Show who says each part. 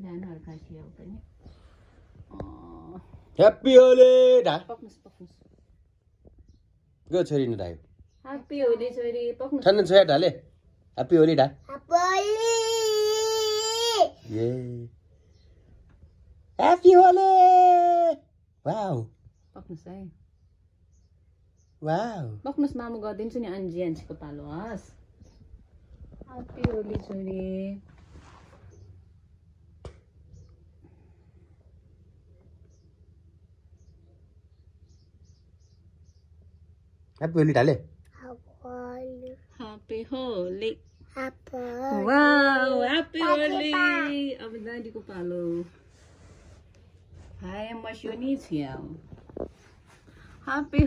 Speaker 1: बिहान हल्का थियो पनि
Speaker 2: ह्याप्पी होली ढा पक्नुहोस् पक्नुहोस् गयो छोरी न ढायो
Speaker 1: ह्याप्पी होली छोरी पक्नु ठन्न
Speaker 2: छोया ढाले ह्याप्पी होली ढा
Speaker 3: ए ह्याप्पी होली वाउ
Speaker 1: पक्नुहोस् है वाउ पक्नुहोस् मामु गरिदिन्छु नि आन्जी आन्जीको पालो हस् ह्याप्पी होली छोरी
Speaker 3: Happy Holi, Dale.
Speaker 1: Happy Holi. Happy Holi. Wow, Happy Holi. Abang dah di kupalo. Hai, Mas Yunisial. Happy